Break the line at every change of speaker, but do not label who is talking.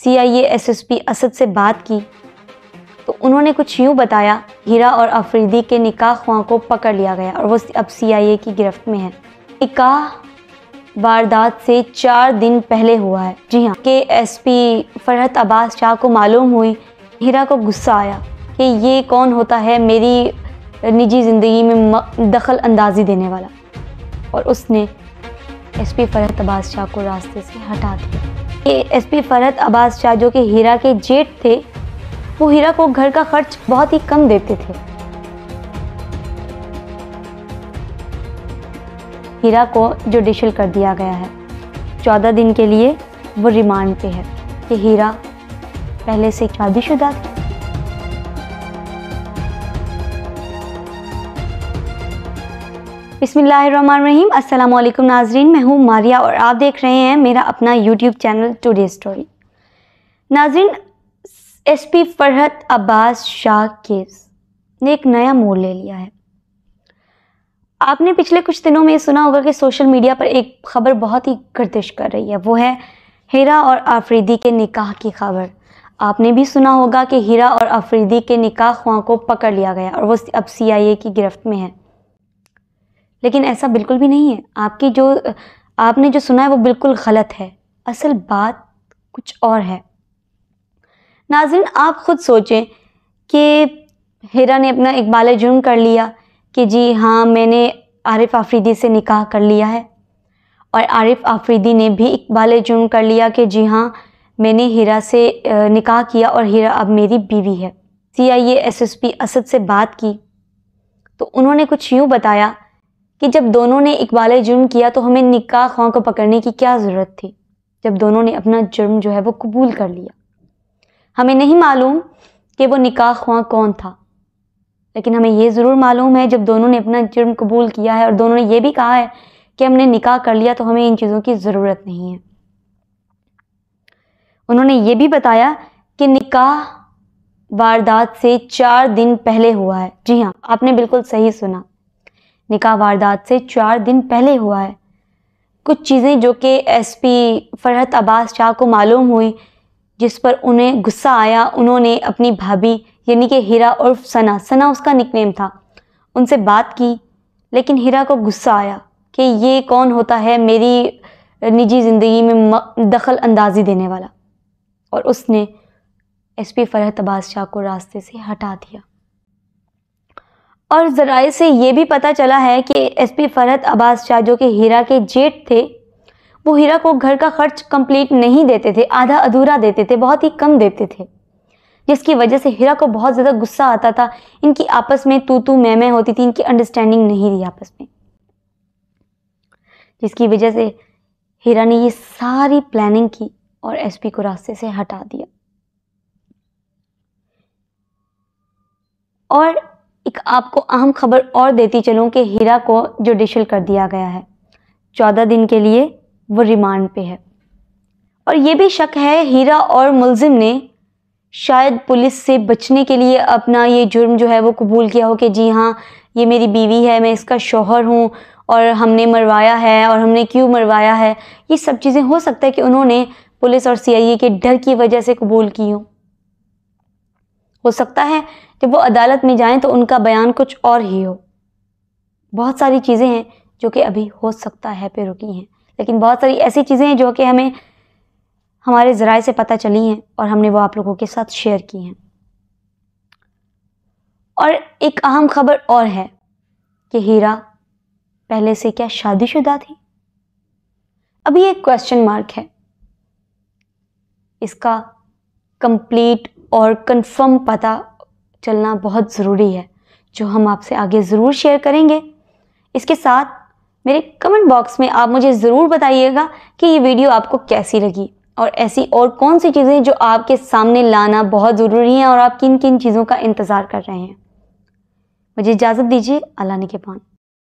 CIA SSP Asad से बात की तो उन्होंने कुछ यूँ बताया हीरा और अफरीदी के निकाह खुआ को पकड़ लिया गया और वो अब सीआईए की गिरफ्त में है निकाह वारदात से चार दिन पहले हुआ है जी हाँ के पी फरहत अब्बास शाह को मालूम हुई हीरा को गुस्सा आया कि ये कौन होता है मेरी निजी ज़िंदगी में दखल अंदाजी देने वाला और उसने एसपी फरहत अब्बास शाह को रास्ते से हटा दिया एस पी फरहत अब्बास शाह जो कि हीरा के जेठ थे वो हीरा को घर का खर्च बहुत ही कम देते थे हीरा को जुडिशल कर दिया गया है चौदह दिन के लिए वो रिमांड पे है कि हीरा पहले से शादीशुदा थी बिसमीम अस्सलाम वालेकुम नाजरीन मैं हूँ मारिया और आप देख रहे हैं मेरा अपना यूट्यूब चैनल टुडे स्टोरी नाजरीन S P Farhat Abbas Shah case ने एक नया मोड़ ले लिया है आपने पिछले कुछ दिनों में सुना होगा कि सोशल मीडिया पर एक खबर बहुत ही गर्दिश कर रही है वो है हीरा और आफरीदी के निकाह की खबर आपने भी सुना होगा कि हीरा और आफरीदी के निकाह खुआ को पकड़ लिया गया और वो अब ए की गिरफ्त में है लेकिन ऐसा बिल्कुल भी नहीं है आपकी जो आपने जो सुना है वो बिल्कुल गलत है असल बात कुछ और है नाजिन आप खुद सोचें कि हीरा ने अपना इकबाल जुर्म कर लिया कि जी हाँ मैंने आरिफ आफरीदी से निकाह कर लिया है और आरिफ आफरीदी ने भी इकबाल जुर्म कर लिया कि जी हाँ मैंने हीरा से निकाह किया और हीरा अब मेरी बीवी है C I S S P Asad से बात की तो उन्होंने कुछ यूँ बताया कि जब दोनों ने इकबाल जुर्म किया तो हमें निकाह खां को पकड़ने की क्या ज़रूरत थी जब दोनों ने अपना जुर्म जो है वो कबूल कर लिया हमें नहीं मालूम कि वो निकाह खां कौन था लेकिन हमें ये ज़रूर मालूम है जब दोनों ने अपना जुर्म कबूल किया है और दोनों ने यह भी कहा है कि हमने निकाह कर लिया तो हमें इन चीज़ों की ज़रूरत नहीं है उन्होंने ये भी बताया कि निकाह वारदात से चार दिन पहले हुआ है जी हाँ आपने बिल्कुल सही सुना निकाह वारदात से चार दिन पहले हुआ है कुछ चीज़ें जो कि एसपी फरहत अब्बास शाह को मालूम हुई जिस पर उन्हें गुस्सा आया उन्होंने अपनी भाभी यानी कि हीरा उर्फ सना सना उसका निकनेम था उनसे बात की लेकिन हीरा को गुस्सा आया कि ये कौन होता है मेरी निजी ज़िंदगी में दखल अंदाजी देने वाला और उसने एसपी फरहत अब्बास शाह को रास्ते से हटा दिया और ज़राए से ये भी पता चला है कि एसपी फरहत अब्बास शाह जो कि हीरा के जेठ थे वो हीरा को घर का खर्च कंप्लीट नहीं देते थे आधा अधूरा देते थे बहुत ही कम देते थे जिसकी वजह से हीरा को बहुत ज़्यादा गुस्सा आता था इनकी आपस में तू तू मैं मैं होती थी इनकी अंडरस्टैंडिंग नहीं थी आपस में जिसकी वजह से हीरा ने ये सारी प्लानिंग की और एसपी को रास्ते से हटा दिया और आपको अहम खबर और देती चलूँ कि हीरा को जुडिशल कर दिया गया है चौदह दिन के लिए वो रिमांड पे है और ये भी शक है हीरा और मुलजिम ने शायद पुलिस से बचने के लिए अपना ये जुर्म जो है वो कबूल किया हो कि जी हाँ ये मेरी बीवी है मैं इसका शोहर हूँ और हमने मरवाया है और हमने क्यों मरवाया है ये सब चीज़ें हो सकता है कि उन्होंने पुलिस और सीआईए के डर की वजह से कबूल की हों हो सकता है जब वो अदालत में जाएं तो उनका बयान कुछ और ही हो बहुत सारी चीज़ें हैं जो कि अभी हो सकता है पे रुकी हैं लेकिन बहुत सारी ऐसी चीज़ें हैं जो कि हमें हमारे ज़राए से पता चली हैं और हमने वो आप लोगों के साथ शेयर की हैं और एक अहम खबर और है कि हीरा पहले से क्या शादीशुदा थी अभी एक क्वेश्चन मार्क है इसका कंप्लीट और कंफर्म पता चलना बहुत ज़रूरी है जो हम आपसे आगे ज़रूर शेयर करेंगे इसके साथ मेरे कमेंट बॉक्स में आप मुझे ज़रूर बताइएगा कि ये वीडियो आपको कैसी लगी और ऐसी और कौन सी चीज़ें जो आपके सामने लाना बहुत ज़रूरी हैं और आप किन किन चीज़ों का इंतज़ार कर रहे हैं मुझे इजाज़त दीजिए अल्लाह ने के पान